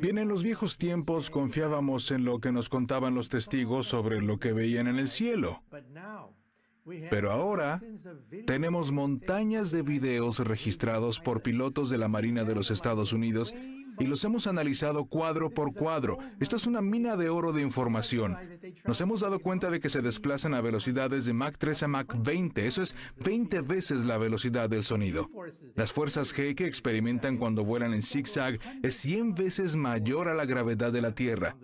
Bien, en los viejos tiempos confiábamos en lo que nos contaban los testigos sobre lo que veían en el cielo. Pero ahora tenemos montañas de videos registrados por pilotos de la Marina de los Estados Unidos y los hemos analizado cuadro por cuadro. Esta es una mina de oro de información. Nos hemos dado cuenta de que se desplazan a velocidades de Mach 3 a Mach 20, eso es 20 veces la velocidad del sonido. Las fuerzas G que experimentan cuando vuelan en zigzag es 100 veces mayor a la gravedad de la Tierra.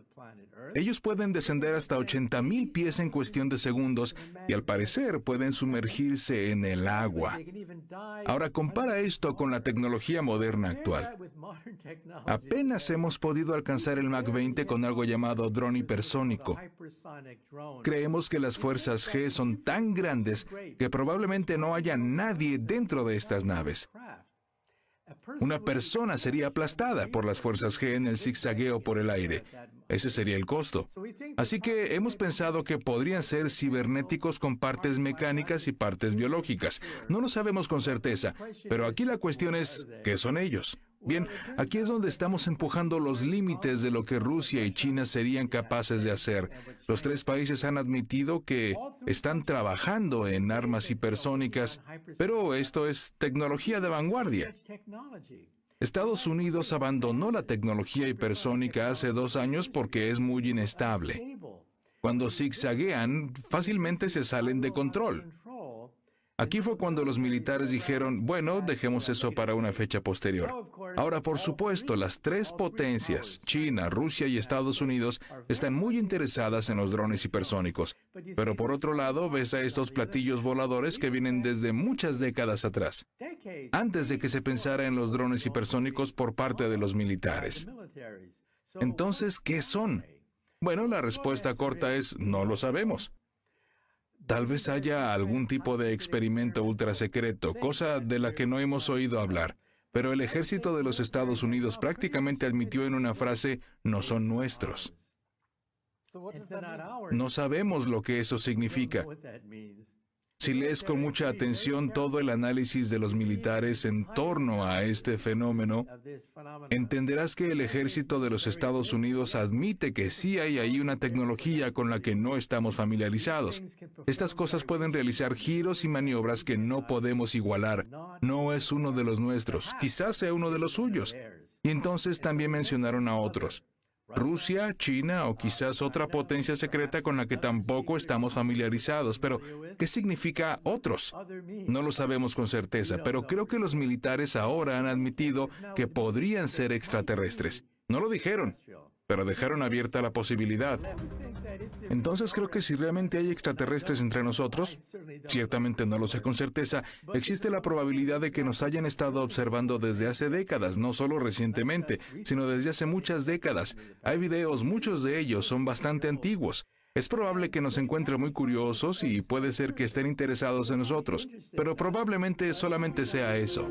Ellos pueden descender hasta 80.000 pies en cuestión de segundos y al parecer pueden sumergirse en el agua. Ahora compara esto con la tecnología moderna actual. Apenas hemos podido alcanzar el Mach 20 con algo llamado dron hipersónico. Creemos que las fuerzas G son tan grandes que probablemente no haya nadie dentro de estas naves. Una persona sería aplastada por las fuerzas G en el zigzagueo por el aire. Ese sería el costo. Así que hemos pensado que podrían ser cibernéticos con partes mecánicas y partes biológicas. No lo sabemos con certeza, pero aquí la cuestión es, ¿qué son ellos? Bien, aquí es donde estamos empujando los límites de lo que Rusia y China serían capaces de hacer. Los tres países han admitido que están trabajando en armas hipersónicas, pero esto es tecnología de vanguardia. Estados Unidos abandonó la tecnología hipersónica hace dos años porque es muy inestable. Cuando zigzaguean, fácilmente se salen de control. Aquí fue cuando los militares dijeron, bueno, dejemos eso para una fecha posterior. Ahora, por supuesto, las tres potencias, China, Rusia y Estados Unidos, están muy interesadas en los drones hipersónicos. Pero por otro lado, ves a estos platillos voladores que vienen desde muchas décadas atrás, antes de que se pensara en los drones hipersónicos por parte de los militares. Entonces, ¿qué son? Bueno, la respuesta corta es, no lo sabemos. Tal vez haya algún tipo de experimento ultrasecreto, cosa de la que no hemos oído hablar. Pero el ejército de los Estados Unidos prácticamente admitió en una frase, no son nuestros. No sabemos lo que eso significa. Si lees con mucha atención todo el análisis de los militares en torno a este fenómeno, entenderás que el ejército de los Estados Unidos admite que sí hay ahí una tecnología con la que no estamos familiarizados. Estas cosas pueden realizar giros y maniobras que no podemos igualar. No es uno de los nuestros, quizás sea uno de los suyos. Y entonces también mencionaron a otros. Rusia, China o quizás otra potencia secreta con la que tampoco estamos familiarizados. Pero, ¿qué significa otros? No lo sabemos con certeza, pero creo que los militares ahora han admitido que podrían ser extraterrestres. No lo dijeron, pero dejaron abierta la posibilidad. Entonces creo que si realmente hay extraterrestres entre nosotros, ciertamente no lo sé con certeza, existe la probabilidad de que nos hayan estado observando desde hace décadas, no solo recientemente, sino desde hace muchas décadas. Hay videos, muchos de ellos son bastante antiguos. Es probable que nos encuentren muy curiosos y puede ser que estén interesados en nosotros, pero probablemente solamente sea eso.